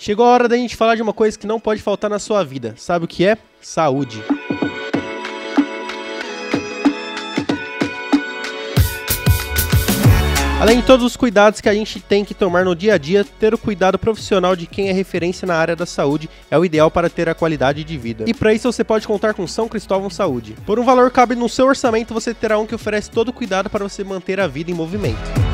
Chegou a hora da gente falar de uma coisa que não pode faltar na sua vida. Sabe o que é? Saúde. Além de todos os cuidados que a gente tem que tomar no dia a dia, ter o cuidado profissional de quem é referência na área da saúde é o ideal para ter a qualidade de vida. E para isso você pode contar com São Cristóvão Saúde. Por um valor cabe no seu orçamento, você terá um que oferece todo o cuidado para você manter a vida em movimento.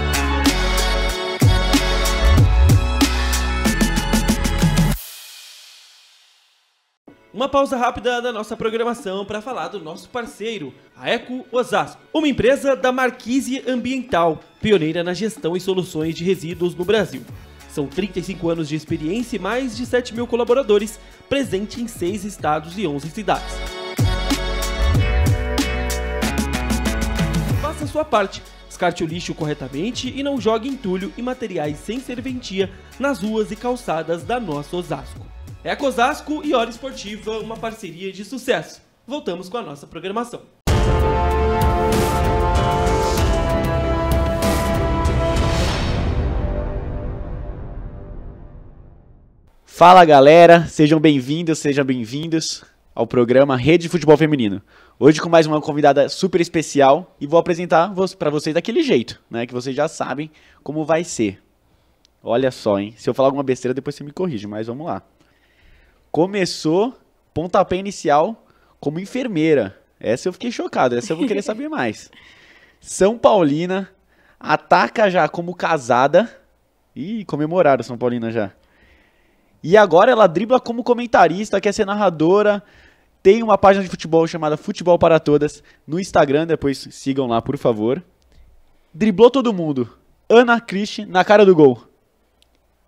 uma pausa rápida na nossa programação para falar do nosso parceiro, a Eco Osasco, uma empresa da Marquise Ambiental, pioneira na gestão e soluções de resíduos no Brasil. São 35 anos de experiência e mais de 7 mil colaboradores, presente em 6 estados e 11 cidades. Faça sua parte, descarte o lixo corretamente e não jogue entulho e materiais sem serventia nas ruas e calçadas da nossa Osasco. É Cosasco e Hora Esportiva, uma parceria de sucesso. Voltamos com a nossa programação. Fala galera, sejam bem-vindos, sejam bem-vindos ao programa Rede Futebol Feminino. Hoje com mais uma convidada super especial e vou apresentar para vocês daquele jeito, né, que vocês já sabem como vai ser. Olha só, hein? Se eu falar alguma besteira depois você me corrige, mas vamos lá começou, pontapé inicial, como enfermeira. Essa eu fiquei chocado, essa eu vou querer saber mais. São Paulina, ataca já como casada. e comemoraram São Paulina já. E agora ela dribla como comentarista, quer ser narradora. Tem uma página de futebol chamada Futebol para Todas no Instagram, depois sigam lá, por favor. Driblou todo mundo. Ana Christie na cara do gol.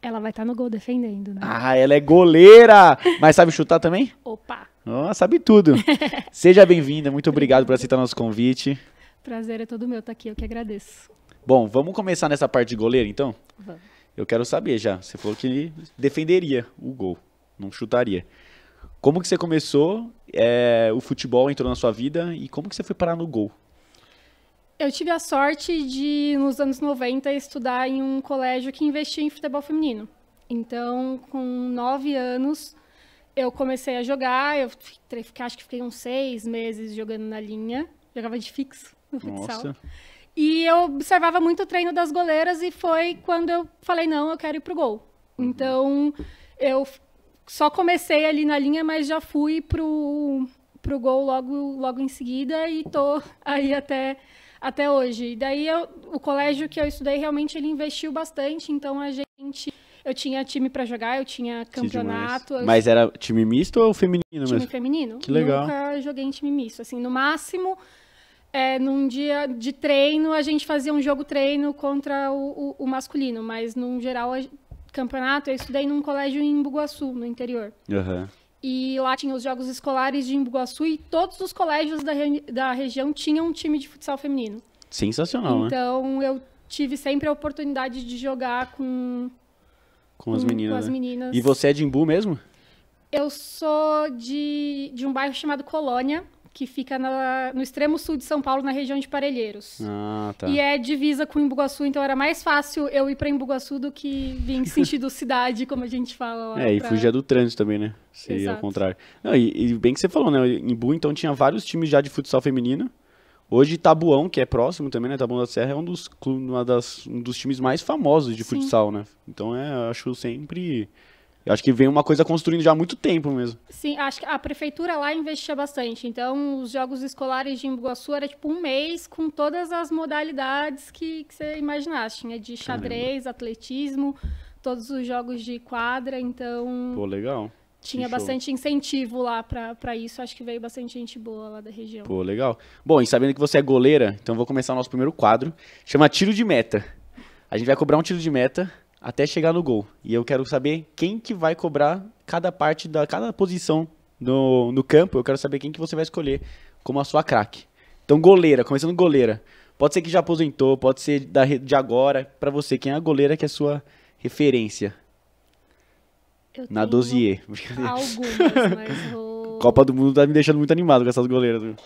Ela vai estar tá no gol defendendo, né? Ah, ela é goleira! Mas sabe chutar também? Opa! Oh, sabe tudo. Seja bem-vinda, muito obrigado por aceitar nosso convite. Prazer é todo meu estar tá aqui, eu que agradeço. Bom, vamos começar nessa parte de goleiro, então? Vamos. Eu quero saber já, você falou que defenderia o gol, não chutaria. Como que você começou, é, o futebol entrou na sua vida e como que você foi parar no gol? Eu tive a sorte de, nos anos 90, estudar em um colégio que investia em futebol feminino. Então, com nove anos, eu comecei a jogar. Eu fiquei, acho que fiquei uns seis meses jogando na linha. Jogava de fixo no futsal. Nossa. E eu observava muito o treino das goleiras e foi quando eu falei, não, eu quero ir pro gol. Uhum. Então, eu só comecei ali na linha, mas já fui pro, pro gol logo, logo em seguida e tô aí até até hoje. E daí eu, o colégio que eu estudei realmente ele investiu bastante, então a gente eu tinha time para jogar, eu tinha campeonato. Mas era time misto ou feminino time mesmo? Time feminino. Que legal. Nunca joguei em time misto, assim, no máximo é, num dia de treino, a gente fazia um jogo treino contra o, o, o masculino, mas no geral, a, campeonato, eu estudei num colégio em Bugaçu, no interior. Uhum. E lá tinha os Jogos Escolares de Imbuguaçu e todos os colégios da, re... da região tinham um time de futsal feminino. Sensacional, então, né? Então eu tive sempre a oportunidade de jogar com. Com as meninas. Com as né? meninas. Né? E você é de Imbu mesmo? Eu sou de, de um bairro chamado Colônia, que fica na, no extremo sul de São Paulo, na região de Parelheiros. Ah, tá. E é divisa com Imbuguaçu, então era mais fácil eu ir para Imbuguaçu do que vir em sentido cidade, como a gente fala lá. É, e fugir do trânsito também, né? Seria ao contrário. Não, e, e, bem que você falou, né? Imbu, então, tinha vários times já de futsal feminino. Hoje, Tabuão, que é próximo também, né? Tabuão da Serra é um dos, uma das, um dos times mais famosos de Sim. futsal, né? Então, é, acho sempre eu acho que vem uma coisa construindo já há muito tempo mesmo. Sim, acho que a prefeitura lá investia bastante. Então, os jogos escolares de Imbuaçu era tipo um mês com todas as modalidades que, que você imaginasse. Tinha de xadrez, Caramba. atletismo, todos os jogos de quadra. Então. Pô, legal. Tinha bastante incentivo lá para isso. Acho que veio bastante gente boa lá da região. Pô, legal. Bom, e sabendo que você é goleira, então vou começar o nosso primeiro quadro. Chama Tiro de Meta. A gente vai cobrar um tiro de meta até chegar no gol. E eu quero saber quem que vai cobrar cada parte da cada posição no, no campo. Eu quero saber quem que você vai escolher como a sua craque. Então, goleira, começando goleira. Pode ser que já aposentou, pode ser da, de agora. Para você, quem é a goleira que é a sua referência? Eu Na dozier. Algumas, mas vou... Copa do Mundo tá me deixando muito animado com essas goleiras.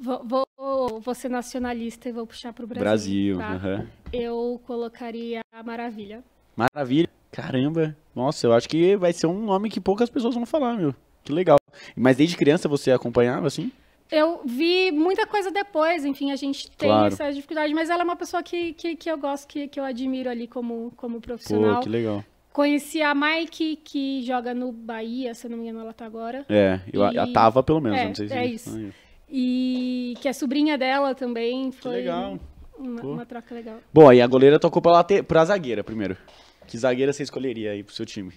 Vou, vou, vou ser nacionalista e vou puxar pro Brasil. Brasil, tá? Eu colocaria a Maravilha. Maravilha. Caramba. Nossa, eu acho que vai ser um nome que poucas pessoas vão falar, meu. Que legal. Mas desde criança você acompanhava, assim? Eu vi muita coisa depois, enfim, a gente tem claro. essa dificuldade, mas ela é uma pessoa que, que, que eu gosto, que, que eu admiro ali como, como profissional. Pô, que legal. Conheci a Mike, que joga no Bahia, se não me engano, ela tá agora. É, eu e... a tava pelo menos, é, não sei se... É isso. Ah, é. E que é sobrinha dela também, foi... Que legal. Uma, uma, troca legal. Bom, aí a goleira tocou pra, late... pra zagueira primeiro. Que zagueira você escolheria aí pro seu time?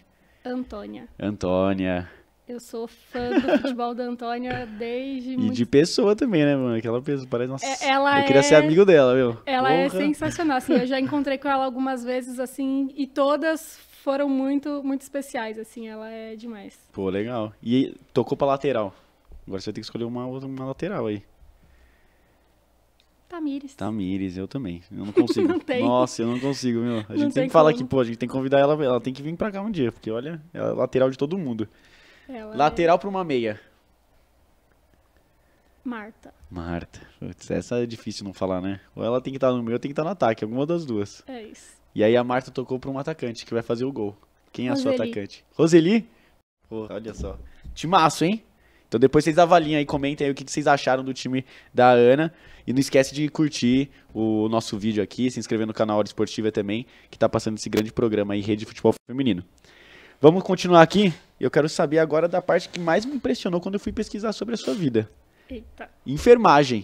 Antônia. Antônia. Eu sou fã do futebol da Antônia desde. E muito... de pessoa também, né, mano? Aquela pessoa parece. Nossa, é, ela eu queria é... ser amigo dela, viu? Ela é Porra. é sensacional, assim. Eu já encontrei com ela algumas vezes, assim, e todas foram muito, muito especiais, assim. Ela é demais. Pô, legal. E tocou pra lateral. Agora você vai ter que escolher uma, uma lateral aí. Tamires. Tamires, eu também. Eu não consigo. não tem. Nossa, eu não consigo, meu. A gente não sempre fala como. que, pô, a gente tem que convidar ela, ela tem que vir pra cá um dia, porque olha, ela é lateral de todo mundo. Ela lateral é... pra uma meia. Marta. Marta. Putz, essa é difícil não falar, né? Ou ela tem que estar no meio ou tem que estar no ataque, alguma das duas. É isso. E aí a Marta tocou pra um atacante que vai fazer o gol. Quem é Roseli. a sua atacante? Roseli? Porra, olha só. Timaço, hein? Então depois vocês avaliem aí, comentem aí o que, vocês acharam do time da Ana. E não esquece de curtir o nosso vídeo aqui, se inscrever no canal Hora Esportiva também, que tá passando esse grande programa aí, Rede Futebol Feminino. Vamos continuar aqui? Eu quero saber agora da parte que mais me impressionou quando eu fui pesquisar sobre a sua vida. Eita. Enfermagem.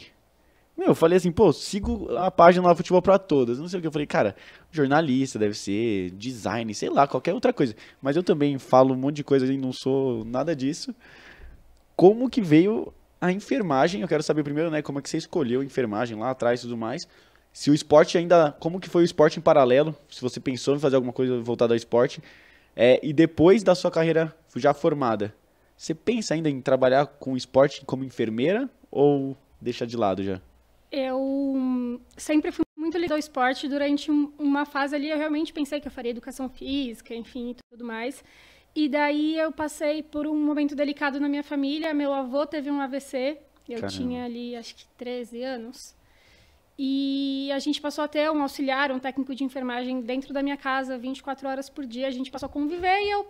Meu, eu falei assim, pô, sigo a página lá Futebol para Todas. Não sei o que. Eu falei, cara, jornalista deve ser, design, sei lá, qualquer outra coisa. Mas eu também falo um monte de coisa e não sou nada disso como que veio a enfermagem? Eu quero saber primeiro, né, como é que você escolheu a enfermagem lá atrás e tudo mais. Se o esporte ainda, como que foi o esporte em paralelo? Se você pensou em fazer alguma coisa voltada ao esporte? É, e depois da sua carreira já formada, você pensa ainda em trabalhar com esporte como enfermeira ou deixa de lado já? Eu sempre fui muito ligada ao esporte. Durante uma fase ali, eu realmente pensei que eu faria educação física, enfim, tudo mais. E daí eu passei por um momento delicado na minha família. Meu avô teve um AVC. Eu Caramba. tinha ali, acho que 13 anos. E a gente passou a ter um auxiliar, um técnico de enfermagem dentro da minha casa, 24 horas por dia. A gente passou a conviver e eu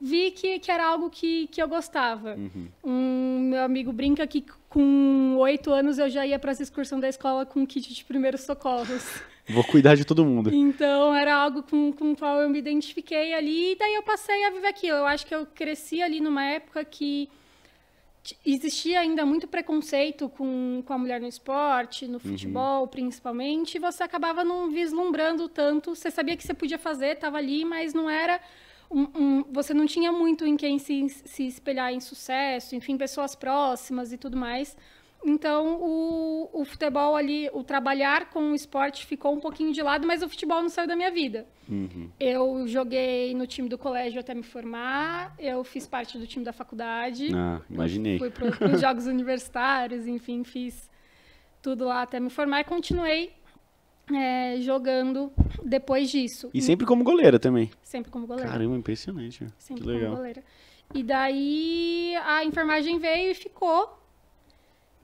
vi que, que era algo que, que eu gostava. Uhum. Um meu amigo brinca que com oito anos eu já ia para as excursões da escola com kit de primeiros socorros. Vou cuidar de todo mundo. Então, era algo com, com o qual eu me identifiquei ali, e daí eu passei a viver aquilo. Eu acho que eu cresci ali numa época que existia ainda muito preconceito com, com a mulher no esporte, no uhum. futebol, uhum. principalmente, e você acabava não vislumbrando tanto. Você sabia que você podia fazer, estava ali, mas não era. Um, um, você não tinha muito em quem se, se espelhar em sucesso, enfim, pessoas próximas e tudo mais. Então, o, o, futebol ali, o trabalhar com o esporte ficou um pouquinho de lado, mas o futebol não saiu da minha vida. Uhum. Eu joguei no time do colégio até me formar, eu fiz parte do time da faculdade. Ah, imaginei. Fui para os jogos universitários, enfim, fiz tudo lá até me formar e continuei é, jogando depois disso. E sempre como goleira também? Sempre como goleira. Caramba, impressionante. Né? Sempre que legal. como goleira. E daí a enfermagem veio e ficou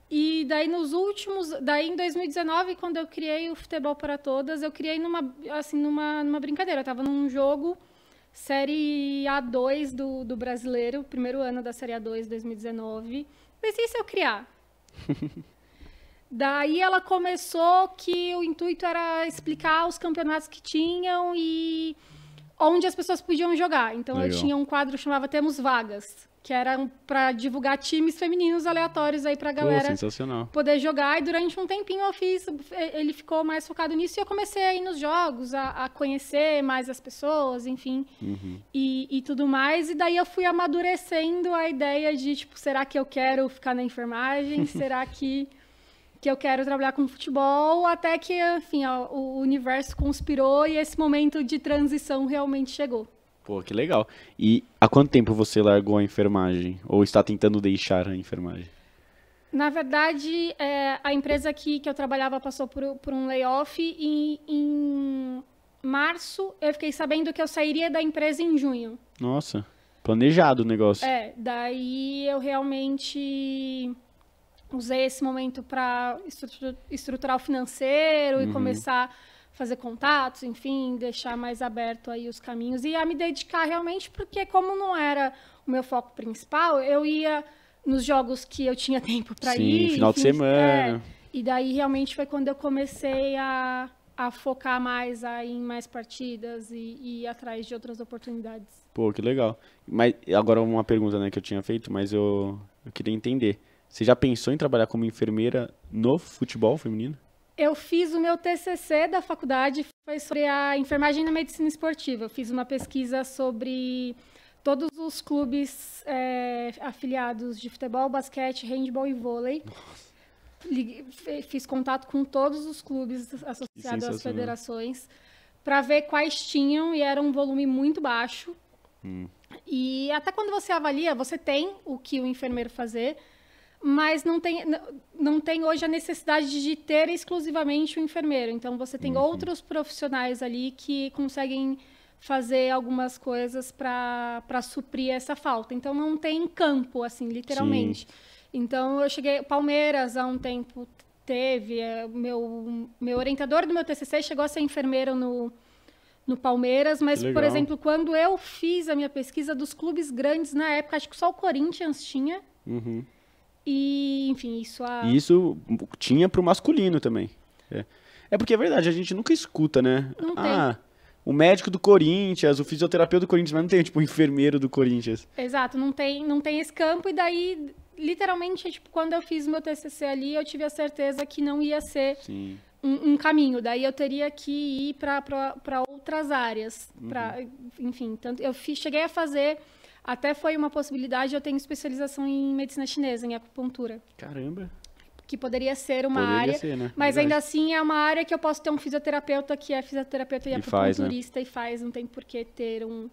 e daí nos últimos, daí em 2019, quando eu criei o Futebol para Todas, eu criei numa assim numa, numa brincadeira, eu tava num jogo série A2 do, do brasileiro, primeiro ano da série A2 2019. Mas e se eu criar? daí ela começou que o intuito era explicar os campeonatos que tinham e onde as pessoas podiam jogar. Então Legal. eu tinha um quadro que chamava Temos Vagas, que era para divulgar times femininos aleatórios aí pra galera Pô, poder jogar. E durante um tempinho eu fiz, ele ficou mais focado nisso e eu comecei a ir nos jogos, a, a conhecer mais as pessoas, enfim, uhum. e, e, tudo mais. E daí eu fui amadurecendo a ideia de, tipo, será que eu quero ficar na enfermagem? será que que eu quero trabalhar com futebol, até que, enfim, ó, o universo conspirou e esse momento de transição realmente chegou. Pô, que legal. E há quanto tempo você largou a enfermagem? Ou está tentando deixar a enfermagem? Na verdade, é, a empresa aqui que eu trabalhava passou por, por um layoff e em março eu fiquei sabendo que eu sairia da empresa em junho. Nossa, planejado o negócio. É, daí eu realmente usei esse momento para estruturar o financeiro uhum. e começar a fazer contatos, enfim, deixar mais aberto aí os caminhos e a me dedicar realmente porque como não era o meu foco principal, eu ia nos jogos que eu tinha tempo para ir, final de semana. É, e daí realmente foi quando eu comecei a, a focar mais aí em mais partidas e, e ir atrás de outras oportunidades. Pô, que legal. Mas agora uma pergunta, né, que eu tinha feito, mas eu, eu queria entender. Você já pensou em trabalhar como enfermeira no futebol feminino? Eu fiz o meu TCC da faculdade, foi sobre a enfermagem na medicina esportiva. Eu fiz uma pesquisa sobre todos os clubes é, afiliados de futebol, basquete, handball e vôlei. fiz contato com todos os clubes associados às federações para ver quais tinham e era um volume muito baixo. Hum. E até quando você avalia, você tem o que o enfermeiro fazer, mas não tem, não tem hoje a necessidade de ter exclusivamente o um enfermeiro. Então, você tem uhum. outros profissionais ali que conseguem fazer algumas coisas para suprir essa falta. Então, não tem campo, assim, literalmente. Sim. Então, eu cheguei... Palmeiras, há um tempo, teve... É, meu, meu orientador do meu TCC chegou a ser enfermeiro no, no Palmeiras, mas, por exemplo, quando eu fiz a minha pesquisa dos clubes grandes, na época, acho que só o Corinthians tinha. Uhum. E, enfim, isso a... Isso tinha pro masculino também. É. é porque é verdade, a gente nunca escuta, né? Não ah, tem. o médico do Corinthians, o fisioterapeuta do Corinthians, mas não tem, tipo, o enfermeiro do Corinthians. Exato, não tem, não tem esse campo, e daí, literalmente, tipo, quando eu fiz meu TCC ali, eu tive a certeza que não ia ser um, um, caminho. Daí eu teria que ir para outras áreas. Uhum. Pra, enfim, tanto, eu fiz, cheguei a fazer até foi uma possibilidade, eu tenho especialização em medicina chinesa, em acupuntura. Caramba! Que poderia ser uma poderia área, ser, né? mas Verdade. ainda assim é uma área que eu posso ter um fisioterapeuta que é fisioterapeuta e, e acupunturista faz, né? e faz, não tem por que ter um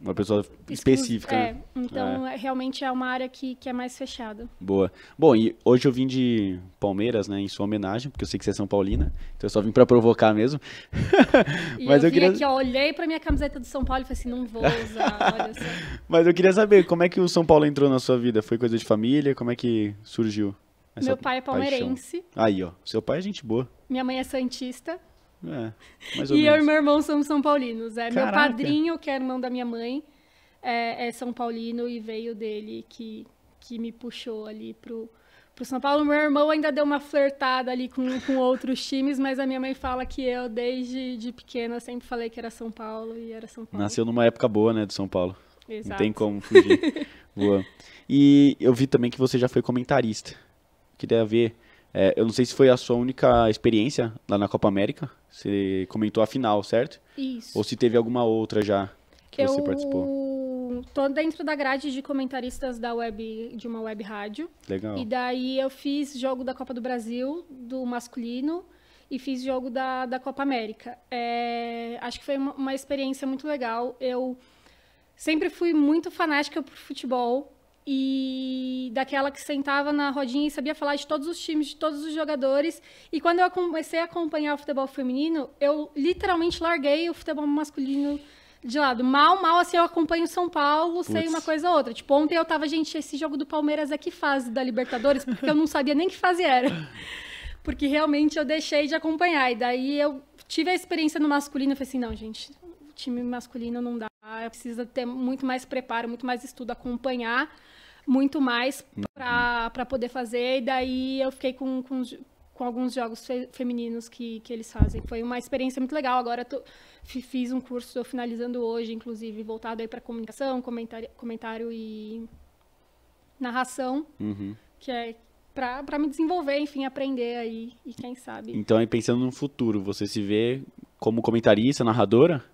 uma pessoa específica. Né? É, então é. é. realmente é uma área que, que é mais fechada. Boa. Bom, e hoje eu vim de Palmeiras, né, em sua homenagem, porque eu sei que você é São Paulina, então eu só vim para provocar mesmo. Mas eu, eu queria... aqui, ó, olhei para minha camiseta do São Paulo e falei assim, não vou usar, Mas eu queria saber, como é que o São Paulo entrou na sua vida? Foi coisa de família? Como é que surgiu? Meu pai é palmeirense. Paixão? Aí, ó, seu pai é gente boa. Minha mãe é santista. É, mais ou e menos. eu e meu irmão somos São Paulinos. É. Caraca. Meu padrinho, que é irmão da minha mãe, é, é, São Paulino e veio dele que, que me puxou ali pro, pro São Paulo. Meu irmão ainda deu uma flertada ali com, com outros times, mas a minha mãe fala que eu, desde de pequena, sempre falei que era São Paulo e era São Paulo. Nasceu numa época boa, né, do São Paulo. Exato. Não tem como fugir. boa. E eu vi também que você já foi comentarista. Queria ver é, eu não sei se foi a sua única experiência lá na Copa América. Você comentou a final, certo? Isso. Ou se teve alguma outra já que eu... você participou? Estou dentro da grade de comentaristas da web de uma web rádio. Legal. E daí eu fiz jogo da Copa do Brasil do masculino e fiz jogo da, da Copa América. É, acho que foi uma, uma, experiência muito legal. Eu sempre fui muito fanática por futebol e daquela que sentava na rodinha e sabia falar de todos os times, de todos os jogadores. E quando eu comecei a acompanhar o futebol feminino, eu literalmente larguei o futebol masculino de lado. Mal, mal, assim, eu acompanho São Paulo, Puts. sei uma coisa ou outra. Tipo, ontem eu tava, gente, esse jogo do Palmeiras é que fase da Libertadores? Porque eu não sabia nem que fase era. Porque realmente eu deixei de acompanhar. E daí eu tive a experiência no masculino e falei assim, não, gente, time masculino não dá, precisa ter muito mais preparo, muito mais estudo, acompanhar muito mais para poder fazer. E daí eu fiquei com, com, com alguns jogos fe, femininos que, que eles fazem. Foi uma experiência muito legal. Agora tô, fiz um curso, estou finalizando hoje, inclusive, voltado aí para comunicação, comentário, comentário e narração, uhum. que é para me desenvolver, enfim, aprender aí e quem sabe. Então, pensando no futuro, você se vê como comentarista, narradora?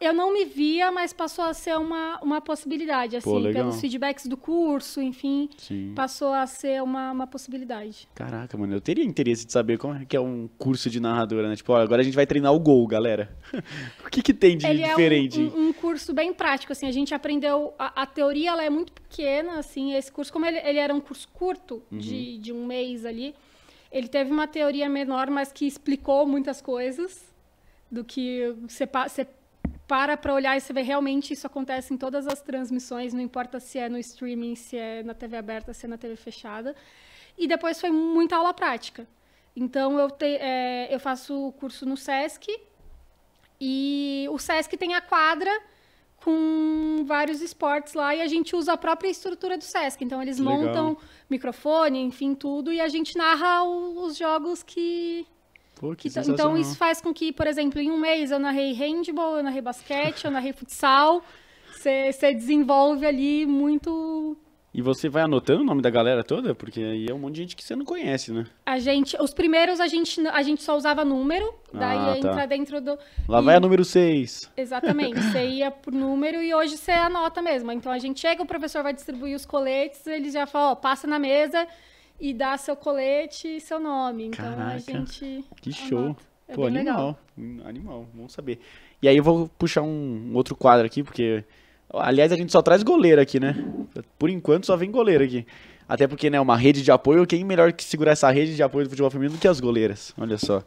eu não me via, mas passou a ser uma, uma possibilidade, assim, Pô, pelos feedbacks do curso, enfim, Sim. passou a ser uma, uma possibilidade. Caraca, mano, eu teria interesse de saber como é que é um curso de narradora, né? Tipo, ó, agora a gente vai treinar o gol, galera. o que que tem de Ele diferente? É um, um, um, curso bem prático, assim, a gente aprendeu, a, a, teoria, ela é muito pequena, assim, esse curso, como ele, ele era um curso curto, uhum. de, de um mês ali, ele teve uma teoria menor, mas que explicou muitas coisas do que você para para olhar e você vê realmente isso acontece em todas as transmissões, não importa se é no streaming, se é na TV aberta, se é na TV fechada. E depois foi muita aula prática. Então eu, te, é, eu faço curso no SESC e o SESC tem a quadra com vários esportes lá e a gente usa a própria estrutura do SESC. Então eles Legal. montam microfone, enfim, tudo e a gente narra os jogos que Pô, que que então, então isso faz com que, por exemplo, em um mês eu narrei handball, eu narrei basquete, eu narrei futsal. Você desenvolve ali muito e você vai anotando o nome da galera toda? Porque aí é um monte de gente que você não conhece, né? A gente, os primeiros a gente, a gente só usava número, daí ah, tá. entra dentro do... Lá e... vai a número 6. Exatamente, você ia por número e hoje você anota mesmo. Então a gente chega, o professor vai distribuir os coletes, ele já fala, ó, passa na mesa, e dá seu colete e seu nome. Então Caraca, a gente. Que show! É Pô, animal. Legal. Animal, vamos saber. E aí eu vou puxar um outro quadro aqui, porque. Aliás, a gente só traz goleiro aqui, né? Por enquanto só vem goleiro aqui. Até porque, né, uma rede de apoio, quem melhor que segurar essa rede de apoio do futebol feminino do que as goleiras? Olha só.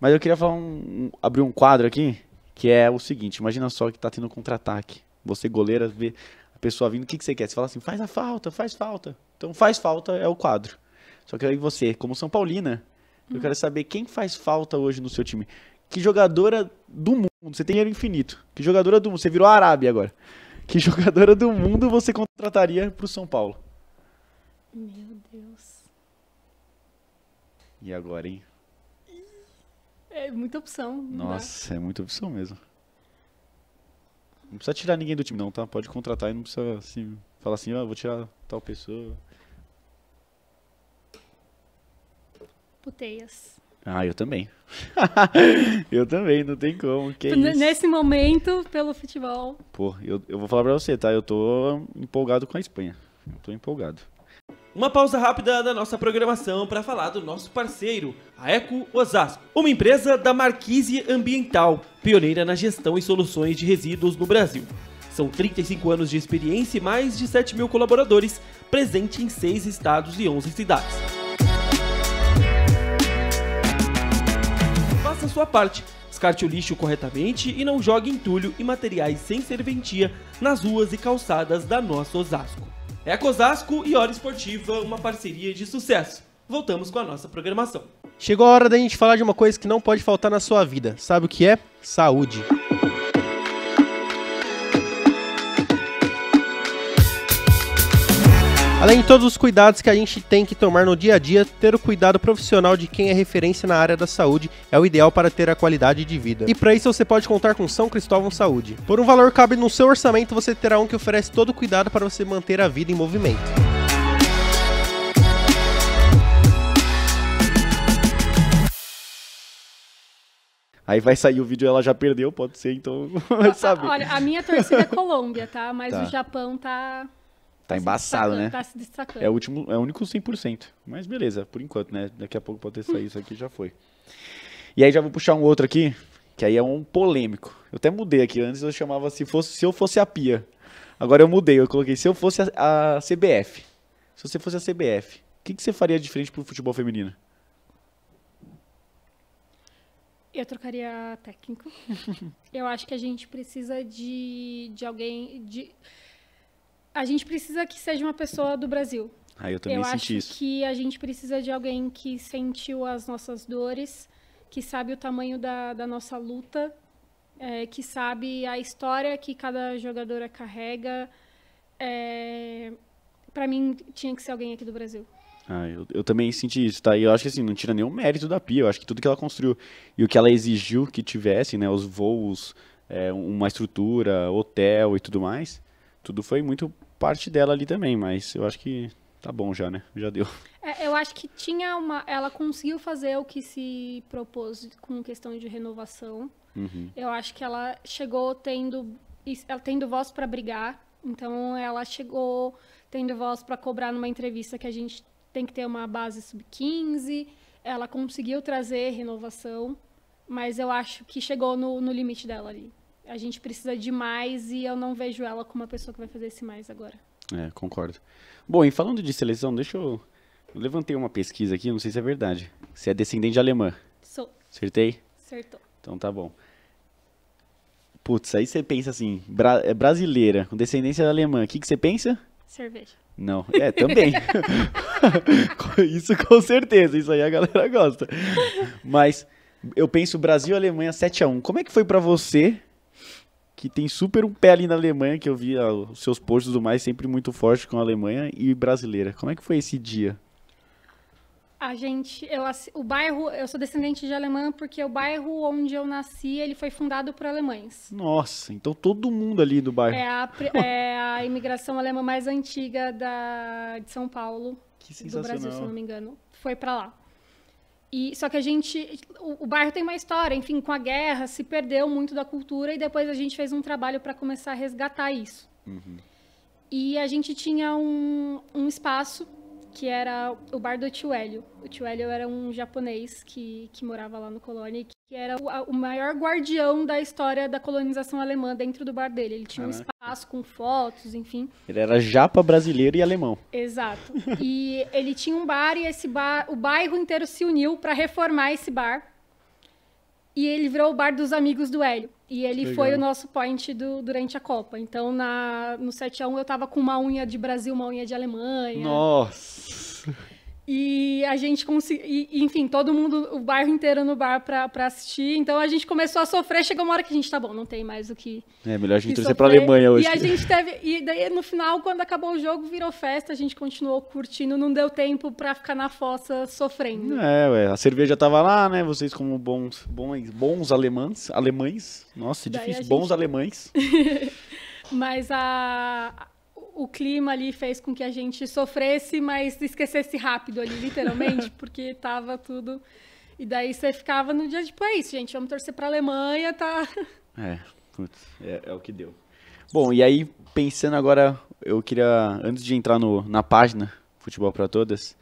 Mas eu queria falar um, um, abrir um quadro aqui, que é o seguinte: imagina só que tá tendo um contra-ataque. Você, goleira, vê a pessoa vindo, o que, que você quer? Você fala assim, faz a falta, faz falta. Então faz falta é o quadro. Só que aí você, como São Paulina, hum. eu uhum. quero saber quem faz falta hoje no seu time. Que jogadora do mundo, você tem dinheiro infinito. Que jogadora do mundo, você virou a Arábia agora. Que jogadora do mundo você contrataria pro São Paulo? Meu Deus. E agora, hein? É muita opção. Né? Nossa, dá. é muita opção mesmo. Não precisa tirar ninguém do time, não, tá? Pode contratar e não precisa assim, falar assim, ó, ah, vou tirar tal pessoa. Puteias. Ah, eu também. eu também, não tem como. Que é Nesse isso? momento, pelo futebol. Pô, eu, eu vou falar pra você, tá? Eu tô empolgado com a Espanha. Eu tô empolgado. Uma pausa rápida da nossa programação para falar do nosso parceiro, a Eco Osasco, uma empresa da Marquise Ambiental, pioneira na gestão e soluções de resíduos no Brasil. São 35 anos de experiência e mais de 7 mil colaboradores, presente em 6 estados e 11 cidades. faça a sua parte. Descarte o lixo corretamente e não jogue entulho e materiais sem serventia nas ruas e calçadas da nossa Osasco. É Osasco e Hora Esportiva, uma parceria de sucesso. Voltamos com a nossa programação. Chegou a hora da gente falar de uma coisa que não pode faltar na sua vida. Sabe o que é? Saúde. Além de todos os cuidados que a gente tem que tomar no dia a dia, ter o cuidado profissional de quem é referência na área da saúde é o ideal para ter a qualidade de vida. E para isso você pode contar com São Cristóvão Saúde. Por um valor cabe no seu orçamento, você terá um que oferece todo o cuidado para você manter a vida em movimento. Aí vai sair o vídeo ela já perdeu, pode ser, então vai tá, saber. Olha, a minha torcida é Colômbia, tá? Mas tá. o Japão tá Tá, embaçado, né? Tá se destacando. É o, último, é o único 100%. Mas beleza, por enquanto, né? Daqui a pouco pode ter saído, isso aqui já foi. E aí já vou puxar um outro aqui, que aí é um polêmico. Eu até mudei aqui, antes eu chamava se, fosse, se eu fosse a pia. Agora eu mudei, eu coloquei se eu fosse a, a CBF. Se você fosse a CBF, o que, que você faria diferente pro futebol feminino? Eu trocaria técnico. eu acho que a gente precisa de, de alguém. De a gente precisa que seja uma pessoa do Brasil. Ah, eu também eu senti acho isso. que a gente precisa de alguém que sentiu as nossas dores, que sabe o tamanho da, da nossa luta, é, que sabe a história que cada jogadora carrega. É, para mim, tinha que ser alguém aqui do Brasil. Ah, eu, eu, também senti isso, tá? E eu acho que assim, não tira nenhum mérito da Pia. Eu acho que tudo que ela construiu e o que ela exigiu que tivesse, né? Os voos, é, uma estrutura, hotel e tudo mais, tudo foi muito parte dela ali também, mas eu acho que tá bom já, né? Já deu. É, eu acho que tinha uma. Ela conseguiu fazer o que se propôs com questão de renovação. Uhum. Eu acho que ela chegou tendo, ela tendo voz para brigar. Então ela chegou tendo voz para cobrar numa entrevista que a gente tem que ter uma base sub-15. Ela conseguiu trazer renovação, mas eu acho que chegou no, no limite dela ali a gente precisa de mais e eu não vejo ela como uma pessoa que vai fazer esse mais agora. É, concordo. Bom, e falando de seleção, deixa eu. Eu levantei uma pesquisa aqui, não sei se é verdade. Você é descendente de alemã? Sou. Acertei? Acertou. Então tá bom. Putz, aí você pensa assim, bra é brasileira, com descendência de alemã, o que, que você pensa? Cerveja. Não, é, também. isso com certeza, isso aí a galera gosta. Mas eu penso Brasil-Alemanha 7x1. Como é que foi para você que tem super um pé ali na Alemanha, que eu vi os seus postos do mais sempre muito forte com a Alemanha e brasileira. Como é que foi esse dia? A gente, eu, o bairro, eu sou descendente de alemã porque o bairro onde eu nasci, ele foi fundado por alemães. Nossa, então todo mundo ali do bairro. É a, é a imigração alemã mais antiga da, de São Paulo, que do Brasil, se não me engano. Foi para lá. E, só que a gente. O, o, bairro tem uma história, enfim, com a guerra se perdeu muito da cultura e depois a gente fez um trabalho para começar a resgatar isso. Uhum. E a gente tinha um, um espaço que era o bar do tio Hélio. O tio Hélio era um japonês que, que morava lá no colônia, que era o, a, o maior guardião da história da colonização alemã dentro do bar dele. Ele tinha ah, um espaço com fotos, enfim. Ele era japa brasileiro e alemão. Exato. E ele tinha um bar e esse bar, o bairro inteiro se uniu para reformar esse bar. E ele virou o bar dos amigos do Hélio. E ele Legal. foi o nosso point do, durante a Copa. Então, na, no 7x1 eu tava com uma unha de Brasil, uma unha de Alemanha. Nossa! E a gente conseguiu. Enfim, todo mundo, o bairro inteiro no bar pra, pra assistir. Então a gente começou a sofrer. Chegou uma hora que a gente, tá bom, não tem mais o que. É, melhor a gente trazer pra Alemanha hoje. E a gente teve. E daí no final, quando acabou o jogo, virou festa. A gente continuou curtindo. Não deu tempo pra ficar na fossa sofrendo. É, ué. A cerveja tava lá, né? Vocês, como bons, bons, bons alemães. Alemães. Nossa, daí difícil. Gente... Bons alemães. Mas a o clima ali fez com que a gente sofresse, mas esquecesse rápido ali, literalmente, porque tava tudo. E daí você ficava no dia, tipo, é isso, gente, vamos torcer a Alemanha, tá? É, putz, é, é o que deu. Bom, e aí, pensando agora, eu queria, antes de entrar no, na página Futebol para Todas,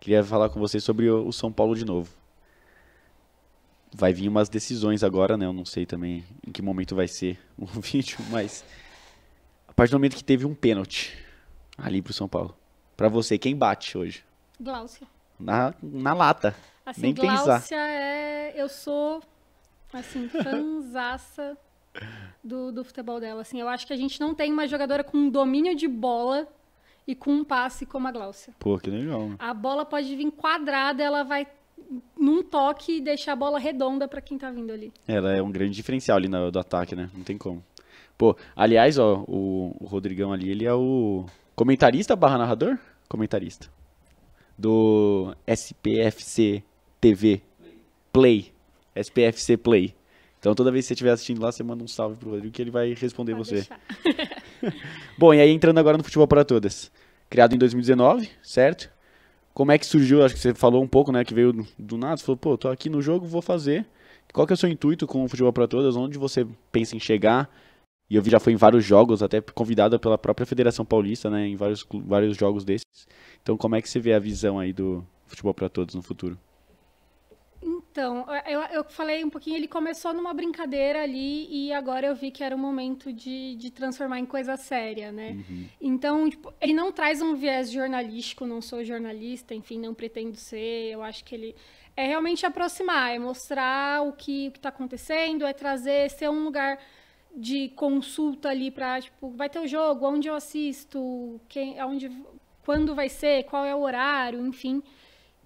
queria falar com vocês sobre o, o São Paulo de novo. Vai vir umas decisões agora, né? Eu não sei também em que momento vai ser o vídeo, mas partir do momento que teve um pênalti ali pro São Paulo, para você, quem bate hoje? Gláucia. Na, na lata. Assim, Nem Gláucia pensar. Gláucia é... Eu sou, assim, fanzaça do, do futebol dela. Assim, eu acho que a gente não tem uma jogadora com um domínio de bola e com um passe como a Gláucia. Pô, que legal. Né? A bola pode vir quadrada, ela vai num toque e deixar a bola redonda para quem tá vindo ali. Ela é um grande diferencial ali no, do ataque, né? Não tem como. Pô, aliás, ó, o, o Rodrigão ali, ele é o comentarista barra narrador? Comentarista. Do SPFC TV Play. SPFC Play. Então toda vez que você estiver assistindo lá, você manda um salve pro Rodrigo que ele vai responder você. Bom, e aí entrando agora no Futebol para Todas. Criado em 2019, certo? Como é que surgiu? Acho que você falou um pouco, né? Que veio do, do nada, você falou, pô, tô aqui no jogo, vou fazer. Qual que é o seu intuito com o Futebol para Todas? Onde você pensa em chegar? E eu já fui em vários jogos, até convidado pela própria Federação Paulista, né, em vários, vários jogos desses. Então, como é que você vê a visão aí do futebol para todos no futuro? Então, é, eu, eu falei um pouquinho, ele começou numa brincadeira ali e agora eu vi que era o momento de, de transformar em coisa séria, né? Uhum. Então, tipo, ele não traz um viés jornalístico, não sou jornalista, enfim, não pretendo ser. Eu acho que ele é realmente aproximar, é mostrar o que está acontecendo, é trazer, ser um lugar de consulta ali para tipo, vai ter o jogo, onde eu assisto, quem, aonde, quando vai ser, qual é o horário, enfim.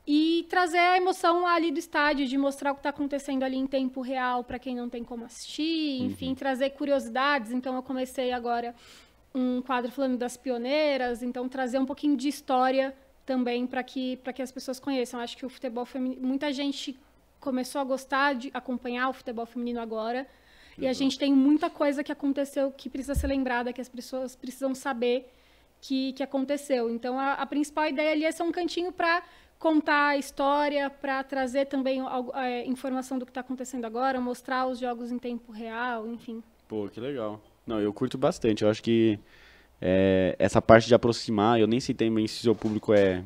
E trazer a emoção ali do estádio, de mostrar o que está acontecendo ali em tempo real para quem não tem como assistir, uhum. enfim, uhum. trazer curiosidades. Então eu comecei agora um quadro falando das pioneiras, então trazer um pouquinho de história também para que para que as pessoas conheçam. Acho que o futebol feminino, muita gente começou a gostar de acompanhar o futebol feminino agora e a gente tem muita coisa que aconteceu que precisa ser lembrada, que as pessoas precisam saber que, que aconteceu. Então, a, a principal ideia ali é ser um cantinho para contar a história, para trazer também é, informação do que está acontecendo agora, mostrar os jogos em tempo real, enfim. Pô, que legal. Não, eu curto bastante. Eu acho que é, essa parte de aproximar, eu nem sei também se o público é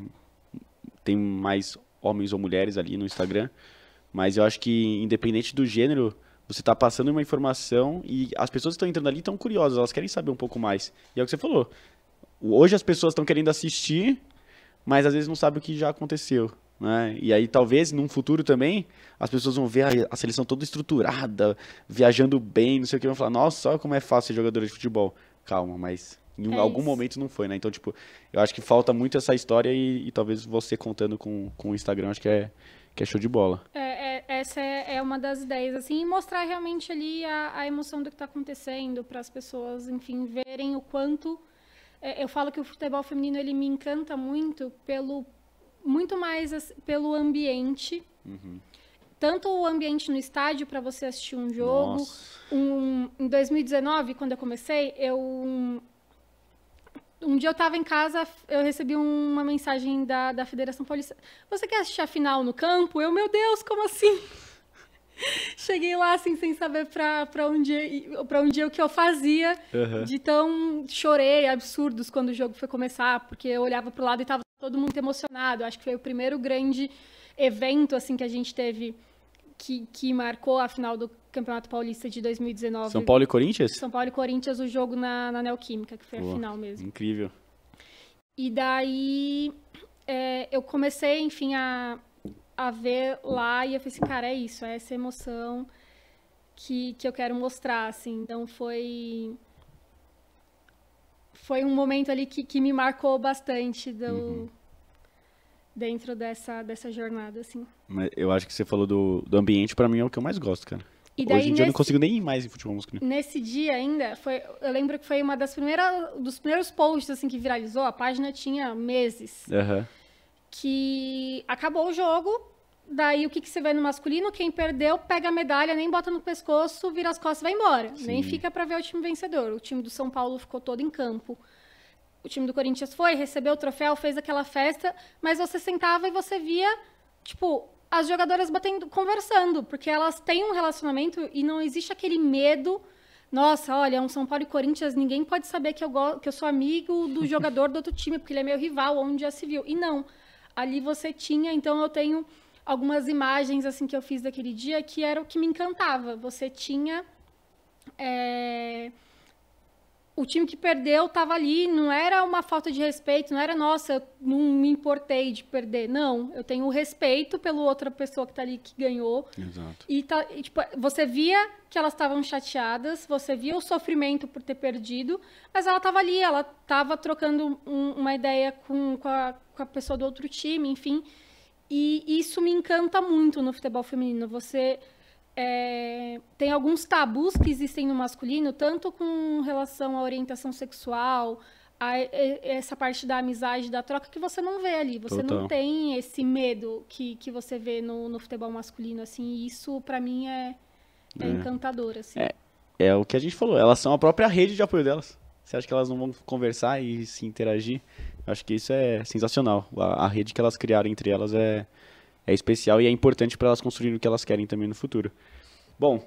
tem mais homens ou mulheres ali no Instagram, mas eu acho que independente do gênero, você está passando uma informação e as pessoas que estão entrando ali estão curiosas, elas querem saber um pouco mais. E é o que você falou. Hoje as pessoas estão querendo assistir, mas às vezes não sabem o que já aconteceu. Né? E aí talvez num futuro também as pessoas vão ver a, seleção toda estruturada, viajando bem, não sei o que, vão falar, nossa, olha como é fácil ser jogador de futebol. Calma, mas em é algum momento não foi, né? Então, tipo, eu acho que falta muito essa história e, e talvez você contando com, com o Instagram, acho que é, que é show de bola. É, é essa é, é uma das ideias, assim, e mostrar realmente ali a, a emoção do que está acontecendo para as pessoas, enfim, verem o quanto é, eu falo que o futebol feminino ele me encanta muito pelo muito mais pelo ambiente uhum. tanto o ambiente no estádio para você assistir um jogo um, em 2019 quando eu comecei eu um dia eu estava em casa, eu recebi uma mensagem da, da Federação Paulista. Você quer assistir a final no campo? Eu, meu Deus, como assim? Cheguei lá assim, sem saber para onde, pra onde o que eu fazia. Uhum. De tão chorei, absurdos, quando o jogo foi começar, porque eu olhava pro lado e estava todo mundo emocionado. acho que foi o primeiro grande evento assim que a gente teve que, que marcou a final do Campeonato Paulista de 2019. São Paulo e Corinthians? São Paulo e Corinthians, o jogo na, na Neoquímica, que foi Boa, a final mesmo. Incrível. E daí é, eu comecei, enfim, a, a ver lá e eu falei assim, cara, é isso, é essa emoção que, que eu quero mostrar, assim. Então foi foi um momento ali que, que me marcou bastante do, uhum dentro dessa, dessa jornada, assim. Mas eu acho que você falou do, do ambiente, para mim é o que eu mais gosto, cara. E daí, Hoje em dia eu não consigo nem ir mais em futebol masculino. Nesse dia ainda, foi, eu lembro que foi uma das primeiras, dos primeiros posts assim que viralizou, a página tinha meses. Uhum. Que acabou o jogo, daí o que, que você vê no masculino? Quem perdeu pega a medalha, nem bota no pescoço, vira as costas e vai embora. Sim. Nem fica para ver o time vencedor. O time do São Paulo ficou todo em campo o time do Corinthians foi, recebeu o troféu, fez aquela festa, mas você sentava e você via, tipo, as jogadoras batendo, conversando, porque elas têm um relacionamento e não existe aquele medo. Nossa, olha, é um São Paulo e Corinthians, ninguém pode saber que eu, go que eu sou amigo do jogador do outro time, porque ele é meu rival, onde já se viu. E não, ali você tinha, então eu tenho algumas imagens assim que eu fiz daquele dia que era o que me encantava. Você tinha. É o time que perdeu estava ali, não era uma falta de respeito, não era, nossa, eu não me importei de perder. Não, eu tenho respeito pela outra pessoa que está ali que ganhou. Exato. E, tá, e, tipo, você via que elas estavam chateadas, você via o sofrimento por ter perdido, mas ela estava ali, ela estava trocando um, uma ideia com, com a, com, a, pessoa do outro time, enfim. E isso me encanta muito no futebol feminino. Você é, tem alguns tabus que existem no masculino, tanto com relação à orientação sexual, a, essa parte da amizade, da troca, que você não vê ali. Você Total. não tem esse medo que, que você vê no, no futebol masculino, assim. E isso, para mim, é, é, é, encantador, assim. É, é o que a gente falou, elas são a própria rede de apoio delas. Você acha que elas não vão conversar e se interagir? acho que isso é sensacional. A, a rede que elas criaram entre elas é, é especial e é importante para elas construírem o que elas querem também no futuro. Bom,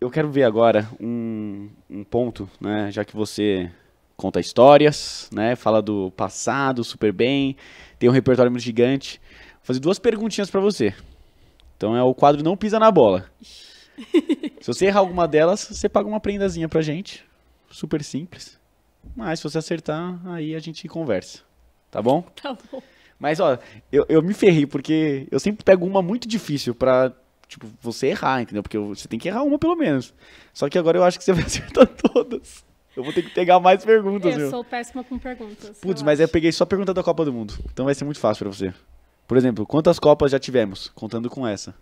eu quero ver agora um, um ponto, né, já que você conta histórias, né, fala do passado super bem, tem um repertório muito gigante. Vou fazer duas perguntinhas para você. Então é o quadro Não Pisa na Bola. se você errar alguma delas, você paga uma prendazinha pra gente. Super simples. Mas se você acertar, aí a gente conversa. Tá bom? Tá bom. Mas, ó, eu, eu me ferrei, porque eu sempre pego uma muito difícil pra, tipo, você errar, entendeu? Porque você tem que errar uma pelo menos. Só que agora eu acho que você vai acertar todas. Eu vou ter que pegar mais perguntas, Eu meu. sou péssima com perguntas. Putz, mas eu peguei só a pergunta da Copa do Mundo. Então vai ser muito fácil pra você. Por exemplo, quantas Copas já tivemos? Contando com essa.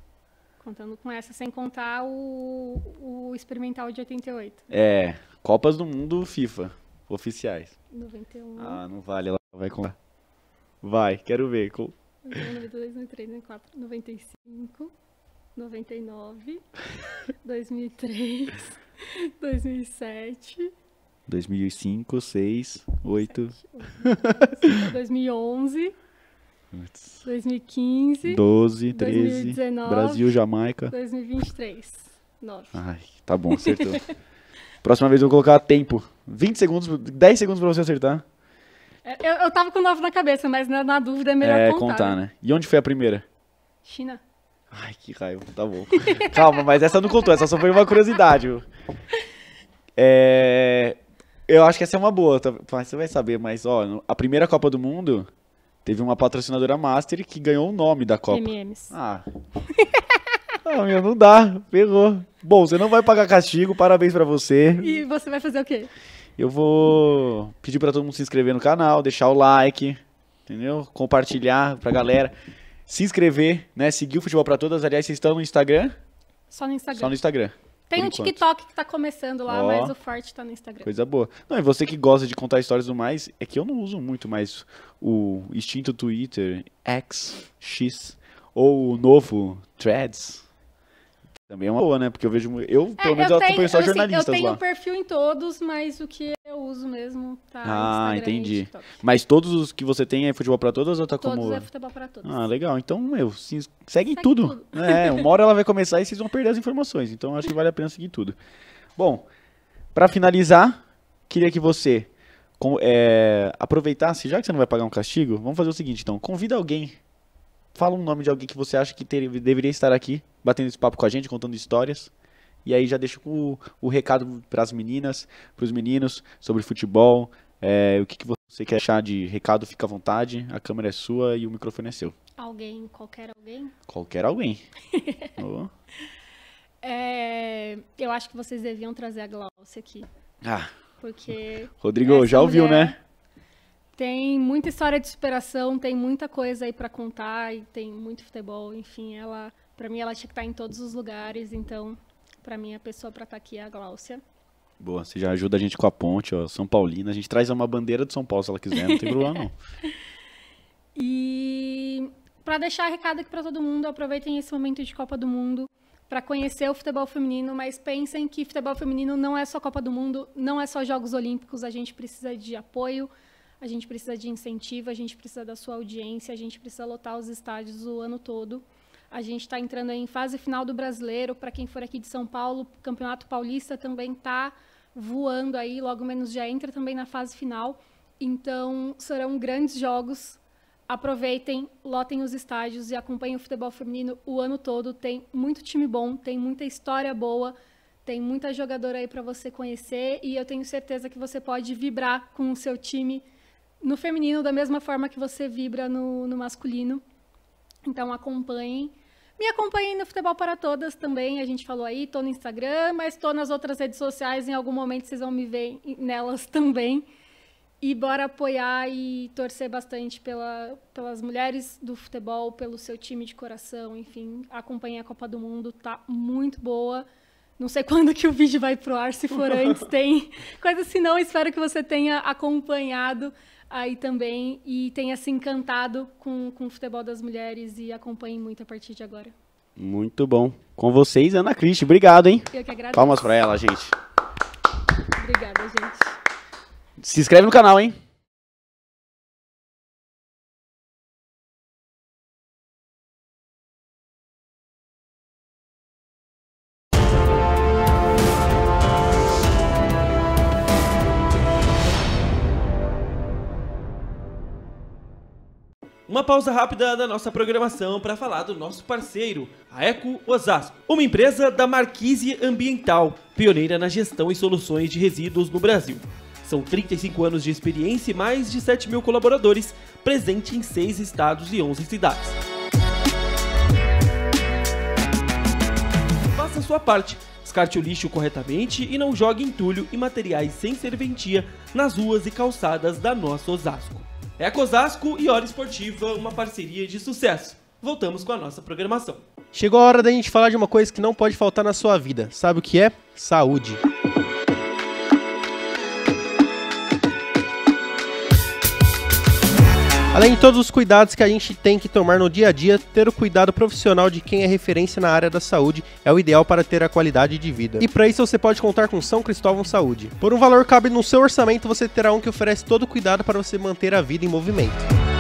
Contando com essa, sem contar o, o experimental de 88. É, Copas do Mundo FIFA, oficiais. 91. Ah, não vale, ela vai contar. Vai, quero ver. Com... 92, 93, 94, 95, 99, 2003, 2007. 2005, 6, 8. 2011. 2015. 12, 13. 2019, Brasil, Jamaica. 2023. 9. Ai, tá bom, acertou. Próxima vez eu vou colocar tempo. 20 segundos, 10 segundos pra você acertar. É, eu, eu tava com nove na cabeça, mas na, na dúvida é melhor é, contar. contar, né? né? E onde foi a primeira? China. Ai, que raiva, tá bom. Calma, mas essa não contou, essa só foi uma curiosidade. É, eu acho que essa é uma boa, tá, você vai saber, mas ó, a primeira Copa do Mundo teve uma patrocinadora Master que ganhou o nome da Copa. MMs. Ah. Não, meu, não dá, pegou. Bom, você não vai pagar castigo, parabéns para você. E você vai fazer o quê? Eu vou pedir para todo mundo se inscrever no canal, deixar o like, entendeu? Compartilhar pra galera. Se inscrever, né? Seguir o Futebol para Todas. Aliás, vocês estão no Instagram? Só no Instagram. Só no Instagram. Tem um enquanto. TikTok que tá começando lá, mas o forte tá no Instagram. Coisa boa. Não, e você que gosta de contar histórias do mais, é que eu não uso muito mais o extinto Twitter, X, X, ou o novo Threads, também é uma boa, né? Porque eu vejo. Eu, é, pelo menos, eu, eu acompanho só assim, lá. Eu tenho lá. perfil em todos, mas o que eu uso mesmo tá. Ah, Instagram entendi. Mas todos os que você tem é futebol pra todos ou tá todos como. Todos é futebol pra todos. Ah, legal. Então, meu, se... seguem Segue tudo. tudo. É, uma hora ela vai começar e vocês vão perder as informações. Então, acho que vale a pena seguir tudo. Bom, pra finalizar, queria que você. Com, é, aproveitasse, já que você não vai pagar um castigo, vamos fazer o seguinte então, convida alguém fala um nome de alguém que você acha que ter, deveria estar aqui, batendo esse papo com a gente, contando histórias. E aí já deixa o, o recado para as meninas, para os meninos, sobre futebol, é, o que, que você quer achar de recado, fica à vontade, a câmera é sua e o microfone é seu. Alguém, qualquer alguém? Qualquer alguém. oh. é, eu acho que vocês deviam trazer a Glaucia aqui. Ah. Porque. Rodrigo, já mulher... ouviu, né? Tem muita história de superação, tem muita coisa aí para contar e tem muito futebol. Enfim, ela, para mim, ela tinha que estar em todos os lugares. Então, para mim, a pessoa para estar tá aqui é a Gláucia. Boa, você já ajuda a gente com a ponte, ó, São Paulina. A gente traz uma bandeira de São Paulo se ela quiser, não tem problema não. e para deixar recado aqui para todo mundo, aproveitem esse momento de Copa do Mundo para conhecer o futebol feminino, mas pensem que futebol feminino não é só Copa do Mundo, não é só Jogos Olímpicos, a gente precisa de apoio, a gente precisa de incentivo, a gente precisa da sua audiência, a gente precisa lotar os estádios o ano todo. A gente está entrando em fase final do brasileiro, para quem for aqui de São Paulo, o Campeonato Paulista também está voando aí, logo menos já entra também na fase final. Então, serão grandes jogos. Aproveitem, lotem os estádios e acompanhem o futebol feminino o ano todo. Tem muito time bom, tem muita história boa, tem muita jogadora aí para você conhecer e eu tenho certeza que você pode vibrar com o seu time no feminino da mesma forma que você vibra no, no masculino. Então acompanhem. Me acompanhem no Futebol para Todas também, a gente falou aí, tô no Instagram, mas estou nas outras redes sociais, em algum momento vocês vão me ver nelas também. E bora apoiar e torcer bastante pela, pelas mulheres do futebol, pelo seu time de coração, enfim, acompanhe a Copa do Mundo, tá muito boa. Não sei quando que o vídeo vai pro ar, se for antes, tem coisa assim, não. Espero que você tenha acompanhado aí também e tenha se encantado com, com o futebol das mulheres e acompanhe muito a partir de agora. Muito bom. Com vocês, Ana Cristi. Obrigado, hein? Eu que agradeço. Palmas pra ela, gente. Obrigada, gente. Se inscreve no canal, hein? uma pausa rápida da nossa programação para falar do nosso parceiro, a Eco Osasco, uma empresa da Marquise Ambiental, pioneira na gestão e soluções de resíduos no Brasil. São 35 anos de experiência e mais de 7 mil colaboradores, presente em 6 estados e 11 cidades. Faça sua parte, descarte o lixo corretamente e não jogue entulho e materiais sem serventia nas ruas e calçadas da nossa Osasco. Ecosasco é e Hora Esportiva, uma parceria de sucesso. Voltamos com a nossa programação. Chegou a hora da gente falar de uma coisa que não pode faltar na sua vida. Sabe o que é? Saúde. Além de todos os cuidados que a gente tem que tomar no dia a dia, ter o cuidado profissional de quem é referência na área da saúde é o ideal para ter a qualidade de vida. E para isso você pode contar com São Cristóvão Saúde. Por um valor cabe no seu orçamento, você terá um que oferece todo o cuidado para você manter a vida em movimento.